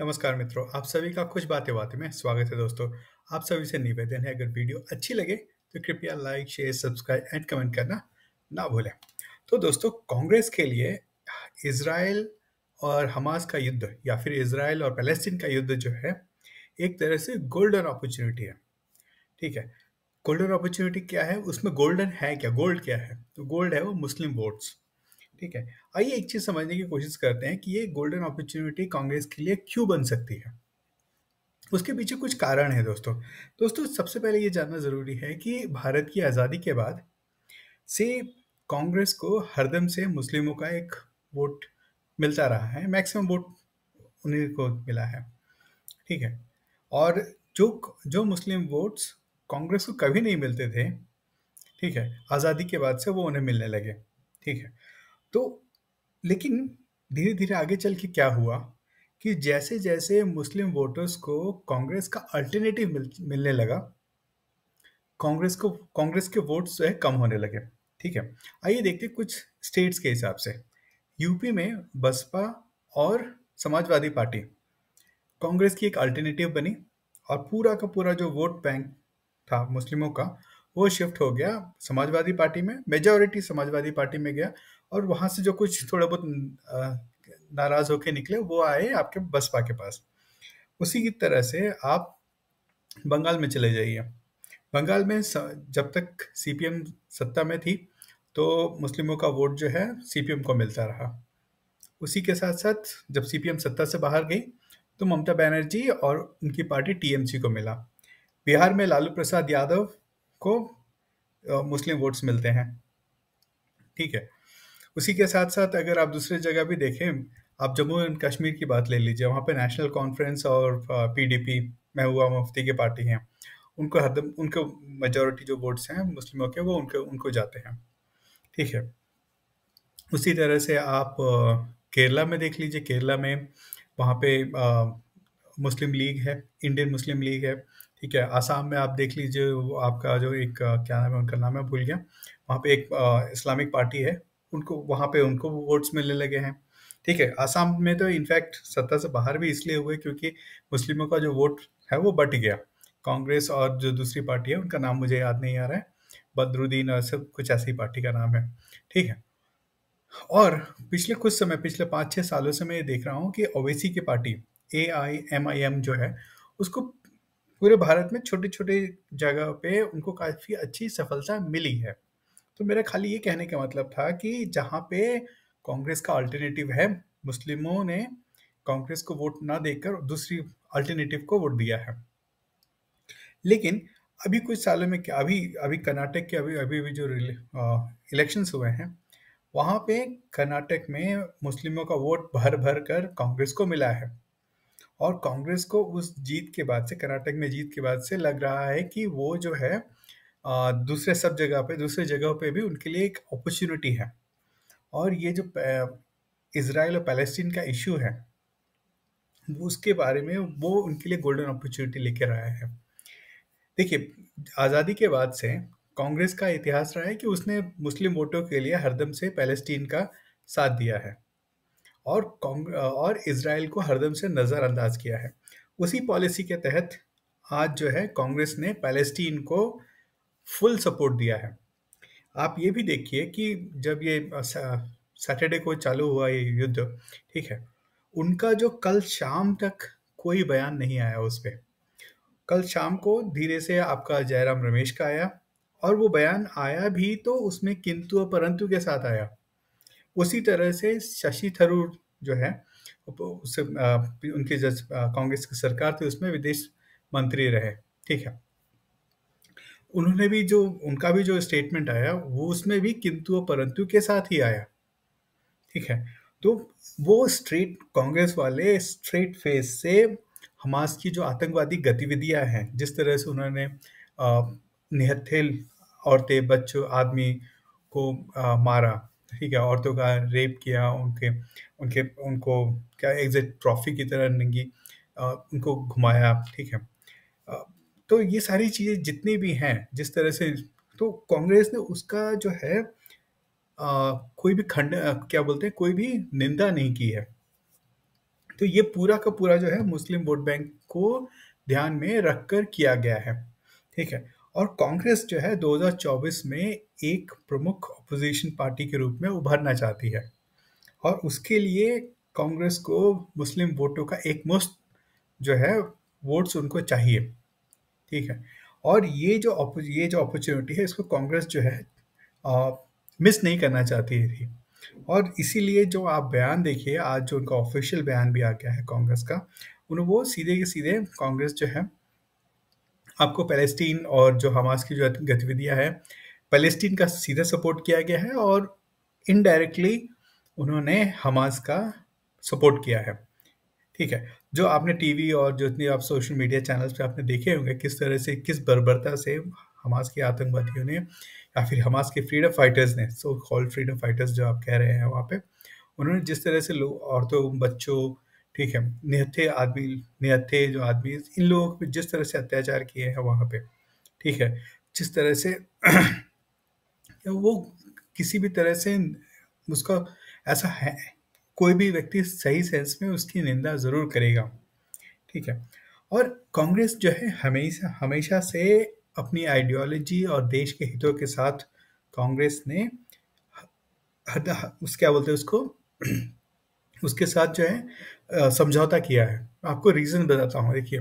नमस्कार मित्रों आप सभी का खुश बातें बातें में स्वागत है दोस्तों आप सभी से निवेदन है अगर वीडियो अच्छी लगे तो कृपया like share subscribe and comment करना ना भूलें तो दोस्तों कांग्रेस के लिए इसराइल और हमास का युद्ध या फिर इसराइल और पैलेस्टीन का युद्ध जो है एक तरह से गोल्डन अपॉर्चुनिटी है ठीक है गोल्डन अपॉर्चुनिटी क्या है उसमें गोल्डन है क्या गोल्ड क्या है तो गोल्ड है वो मुस्लिम वोट्स ठीक है आइए एक चीज समझने की कोशिश करते हैं कि ये गोल्डन अपॉर्चुनिटी कांग्रेस के लिए क्यों बन सकती है उसके पीछे कुछ कारण है दोस्तों दोस्तों सबसे पहले ये जानना जरूरी है कि भारत की आज़ादी के बाद से कांग्रेस को हरदम से मुस्लिमों का एक वोट मिलता रहा है मैक्सिमम वोट उन्हीं को मिला है ठीक है और जो जो मुस्लिम वोट्स कांग्रेस को कभी नहीं मिलते थे ठीक है आज़ादी के बाद से वो उन्हें मिलने लगे ठीक है तो लेकिन धीरे धीरे आगे चल के क्या हुआ कि जैसे जैसे मुस्लिम वोटर्स को कांग्रेस का अल्टरनेटिव मिल, मिलने लगा कांग्रेस को कांग्रेस के वोट्स जो है कम होने लगे ठीक है आइए देखते कुछ स्टेट्स के हिसाब से यूपी में बसपा और समाजवादी पार्टी कांग्रेस की एक अल्टरनेटिव बनी और पूरा का पूरा जो वोट बैंक था मुस्लिमों का वो शिफ्ट हो गया समाजवादी पार्टी में मेजोरिटी समाजवादी पार्टी में गया और वहां से जो कुछ थोड़ा बहुत नाराज होके निकले वो आए आपके बसपा के पास उसी की तरह से आप बंगाल में चले जाइए बंगाल में जब तक सीपीएम सत्ता में थी तो मुस्लिमों का वोट जो है सीपीएम को मिलता रहा उसी के साथ साथ जब सीपीएम सत्ता से बाहर गई तो ममता बनर्जी और उनकी पार्टी टीएमसी को मिला बिहार में लालू प्रसाद यादव को मुस्लिम वोट्स मिलते हैं ठीक है उसी के साथ साथ अगर आप दूसरी जगह भी देखें आप जम्मू एंड कश्मीर की बात ले लीजिए वहाँ पे नेशनल कॉन्फ्रेंस और पीडीपी महबूबा मुफ्ती की पार्टी हैं उनको हद उनके मेजोरिटी जो वोट्स हैं मुस्लिमों के वो उनके उनको जाते हैं ठीक है उसी तरह से आप केरला में देख लीजिए केरला में वहाँ पे मुस्लिम लीग है इंडियन मुस्लिम लीग है ठीक है आसाम में आप देख लीजिए वो आपका जो एक क्या नाम है उनका नाम है भूल गया वहाँ पे एक इस्लामिक पार्टी है उनको वहाँ पे उनको वोट्स मिलने लगे हैं ठीक है आसाम में तो इनफैक्ट सत्ता से बाहर भी इसलिए हुए क्योंकि मुस्लिमों का जो वोट है वो बट गया कांग्रेस और जो दूसरी पार्टी है उनका नाम मुझे याद नहीं आ रहा है बदरुद्दीन और सब कुछ ऐसी पार्टी का नाम है ठीक है और पिछले कुछ समय पिछले पाँच छः सालों से मैं ये देख रहा हूँ कि ओवैसी की party A I M I M जो है उसको पूरे भारत में छोटे छोटे जगह पे उनको काफ़ी अच्छी सफलता मिली है तो मेरा खाली ये कहने का मतलब था कि जहाँ पे कांग्रेस का अल्टरनेटिव है मुस्लिमों ने कांग्रेस को वोट ना देकर दूसरी अल्टरनेटिव को वोट दिया है लेकिन अभी कुछ सालों में क्या अभी अभी कर्नाटक के अभी अभी भी जो इलेक्शंस हुए हैं वहाँ पे कर्नाटक में मुस्लिमों का वोट भर भर कर कांग्रेस को मिला है और कांग्रेस को उस जीत के बाद से कर्नाटक में जीत के बाद से लग रहा है कि वो जो है दूसरे सब जगह पे दूसरे जगह पे भी उनके लिए एक अपॉर्चुनिटी है और ये जो इसराइल और पैलेस्टीन का इशू है उसके बारे में वो उनके लिए गोल्डन अपॉर्चुनिटी लेकर आया है देखिए आज़ादी के बाद से कांग्रेस का इतिहास रहा है कि उसने मुस्लिम वोटों के लिए हरदम से पैलेस्टीन का साथ दिया है और और इसराइल को हरदम से नज़रअंदाज किया है उसी पॉलिसी के तहत आज जो है कांग्रेस ने पैलेस्टीन को फुल सपोर्ट दिया है आप ये भी देखिए कि जब ये सैटरडे को चालू हुआ ये युद्ध ठीक है उनका जो कल शाम तक कोई बयान नहीं आया उस पर कल शाम को धीरे से आपका जयराम रमेश का आया और वो बयान आया भी तो उसमें किंतु और परंतु के साथ आया उसी तरह से शशि थरूर जो है उससे उनके जज कांग्रेस की सरकार थी उसमें विदेश मंत्री रहे ठीक है उन्होंने भी जो उनका भी जो स्टेटमेंट आया वो उसमें भी किंतु और परंतु के साथ ही आया ठीक है तो वो स्ट्रेट कांग्रेस वाले स्ट्रेट फेस से हमास की जो आतंकवादी गतिविधियां हैं जिस तरह से उन्होंने निहत्थे औरतें बच्चों आदमी को आ, मारा ठीक है औरतों का रेप किया उनके उनके उनको क्या एग्जिट ट्रॉफी की तरह नंगी उनको घुमाया ठीक है तो ये सारी चीज़ें जितनी भी हैं जिस तरह से तो कांग्रेस ने उसका जो है आ, कोई भी खंड क्या बोलते हैं कोई भी निंदा नहीं की है तो ये पूरा का पूरा जो है मुस्लिम वोट बैंक को ध्यान में रखकर किया गया है ठीक है और कांग्रेस जो है 2024 में एक प्रमुख अपोजिशन पार्टी के रूप में उभरना चाहती है और उसके लिए कांग्रेस को मुस्लिम वोटों का एक मुस्त जो है वोट्स उनको चाहिए ठीक है और ये जो ये जो अपॉर्चुनिटी है इसको कांग्रेस जो है मिस नहीं करना चाहती थी और इसीलिए जो आप बयान देखिए आज जो उनका ऑफिशियल बयान भी आ गया है कांग्रेस का उन वो सीधे के सीधे कांग्रेस जो है आपको पैलेस्टीन और जो हमास की जो गतिविधियां है पैलेस्टीन का सीधा सपोर्ट किया गया है और इनडायरेक्टली उन्होंने हमास का सपोर्ट किया है ठीक है जो आपने टीवी और जितनी आप सोशल मीडिया चैनल्स पे आपने देखे होंगे किस तरह से किस बर्बरता से हमास के आतंकवादियों ने या फिर हमास के फ्रीडम फाइटर्स ने सो कॉल्ड फ्रीडम फाइटर्स जो आप कह रहे हैं वहाँ पे उन्होंने जिस तरह से लोग औरतों बच्चों ठीक है निहत्थे आदमी निहत्थे जो आदमी इन लोगों पर जिस तरह से अत्याचार किए हैं वहाँ पे ठीक है जिस तरह से वो किसी भी तरह से उसका ऐसा है कोई भी व्यक्ति सही सेंस में उसकी निंदा ज़रूर करेगा ठीक है और कांग्रेस जो है हमेशा हमेशा से अपनी आइडियोलॉजी और देश के हितों के साथ कांग्रेस ने हद, उस क्या बोलते हैं उसको उसके साथ जो है समझौता किया है आपको रीज़न बताता हूँ देखिए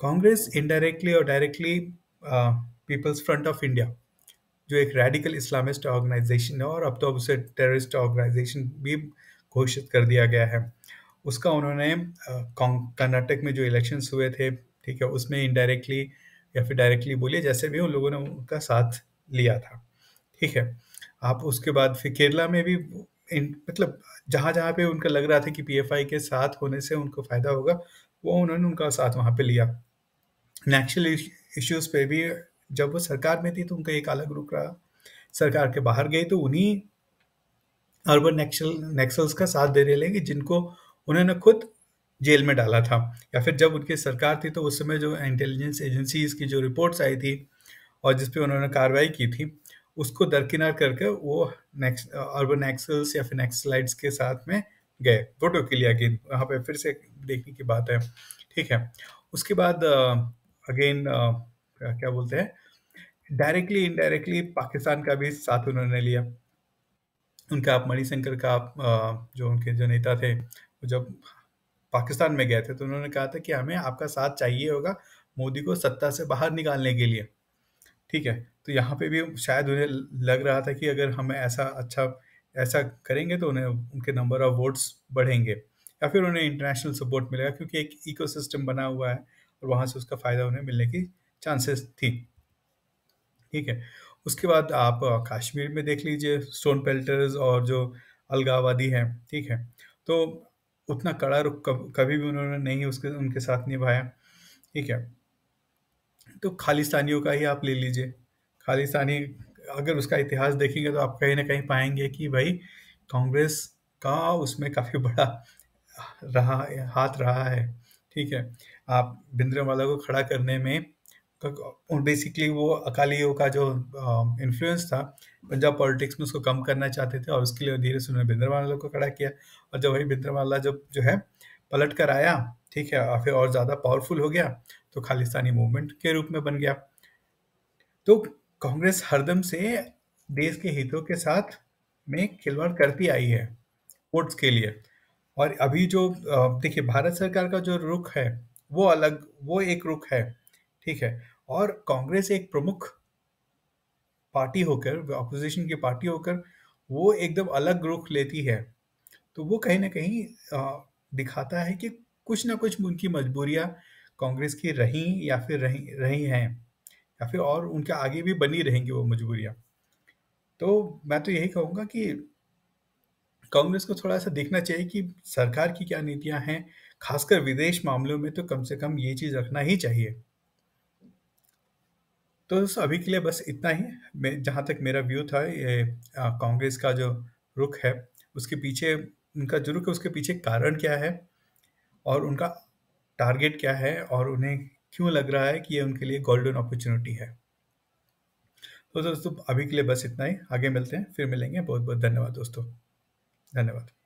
कांग्रेस इनडायरेक्टली और directly People's Front of India जो एक रेडिकल इस्लामिस्ट ऑर्गेनाइजेशन है और अब तो अब उसे टेररिस्ट ऑर्गेनाइजेशन भी घोषित कर दिया गया है उसका उन्होंने कर्नाटक में जो इलेक्शंस हुए थे ठीक है उसमें इनडायरेक्टली या फिर डायरेक्टली बोलिए जैसे भी उन लोगों ने उनका साथ लिया था ठीक है आप उसके बाद फिर केरला में भी इन मतलब जहाँ जहाँ पे उनका लग रहा था कि पीएफआई के साथ होने से उनको फ़ायदा होगा वो उन्होंने उनका साथ वहाँ पे लिया नेशनल इश्यूज पे भी जब वो सरकार में थी तो उनका एक अलग रुख रहा सरकार के बाहर गई तो उन्हीं अर्बन नेक्सल नेक्सल्स का साथ दे रहे जिनको उन्होंने खुद जेल में डाला था या फिर जब उनकी सरकार थी तो उस समय जो इंटेलिजेंस एजेंसीज की जो रिपोर्ट्स आई थी और जिस उन्होंने कार्रवाई की थी उसको दरकिनार करके वो नेक्स अर्बन नेक्सल्स या फिर नेक्सलाइट्स के साथ में गए फोटो के लिए अगेन वहाँ पे फिर से देखने की बात है ठीक है उसके बाद अगेन क्या बोलते हैं डायरेक्टली इनडायरेक्टली पाकिस्तान का भी साथ उन्होंने लिया उनका आप मणिशंकर का आप जो उनके जो नेता थे वो जब पाकिस्तान में गए थे तो उन्होंने कहा था कि हमें आपका साथ चाहिए होगा मोदी को सत्ता से बाहर निकालने के लिए ठीक है तो यहाँ पे भी शायद उन्हें लग रहा था कि अगर हम ऐसा अच्छा ऐसा करेंगे तो उन्हें उनके नंबर ऑफ वोट्स बढ़ेंगे या फिर उन्हें इंटरनेशनल सपोर्ट मिलेगा क्योंकि एक इकोसिस्टम बना हुआ है और वहाँ से उसका फ़ायदा उन्हें मिलने की चांसेस थी ठीक है उसके बाद आप कश्मीर में देख लीजिए स्टोन पेल्टर्स और जो अलगावादी हैं ठीक है तो उतना कड़ा रुख कभी भी उन्होंने नहीं उसके उनके साथ निभाया ठीक है तो खालिस्तानियों का ही आप ले लीजिए खालिस्तानी अगर उसका इतिहास देखेंगे तो आप कहीं ना कहीं पाएंगे कि भाई कांग्रेस का उसमें काफ़ी बड़ा रहा हाथ रहा है ठीक है आप भिंद्रवाला को खड़ा करने में और बेसिकली वो अकालियों का जो इन्फ्लुएंस था पंजाब पॉलिटिक्स में उसको कम करना चाहते थे और उसके लिए धीरे से उन्होंने बिंद्रवाला को खड़ा किया और जब वही बिंद्रवाला जब जो है पलट कर आया ठीक है और फिर और ज़्यादा पावरफुल हो गया तो खालिस्तानी मूवमेंट के रूप में बन गया तो कांग्रेस हरदम से देश के हितों के साथ में खिलवाड़ करती आई है वोट्स के लिए और अभी जो देखिए भारत सरकार का जो रुख है वो अलग वो एक रुख है ठीक है और कांग्रेस एक प्रमुख पार्टी होकर अपोजिशन की पार्टी होकर वो एकदम अलग रुख लेती है तो वो कहीं ना कहीं दिखाता है कि कुछ ना कुछ उनकी मजबूरियाँ कांग्रेस की रही या फिर रही रही हैं या फिर और उनके आगे भी बनी रहेंगी वो मजबूरियाँ तो मैं तो यही कहूँगा कि कांग्रेस को थोड़ा सा देखना चाहिए कि सरकार की क्या नीतियाँ हैं खासकर विदेश मामलों में तो कम से कम ये चीज़ रखना ही चाहिए तो दोस्तों अभी के लिए बस इतना ही मैं जहाँ तक मेरा व्यू था ये कांग्रेस का जो रुख है उसके पीछे उनका जो रुख है उसके पीछे कारण क्या है और उनका टारगेट क्या है और उन्हें क्यों लग रहा है कि ये उनके लिए गोल्डन अपॉर्चुनिटी है तो दोस्तों अभी के लिए बस इतना ही आगे मिलते हैं फिर मिलेंगे बहुत बहुत धन्यवाद दोस्तों धन्यवाद